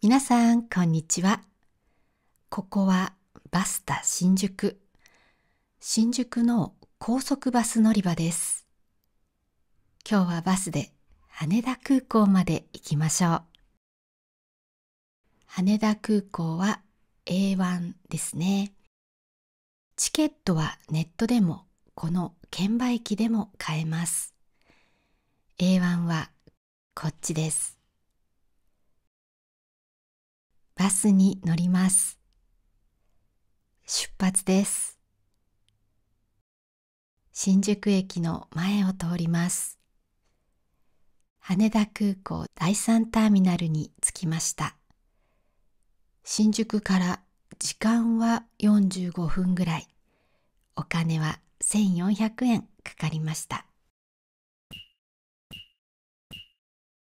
皆さん、こんにちは。ここはバスタ新宿。新宿の高速バス乗り場です。今日はバスで羽田空港まで行きましょう。羽田空港は A1 ですね。チケットはネットでもこの券売機でも買えます。A1 はこっちです。バスに乗ります出発です新宿駅の前を通ります羽田空港第3ターミナルに着きました新宿から時間は45分ぐらいお金は1400円かかりました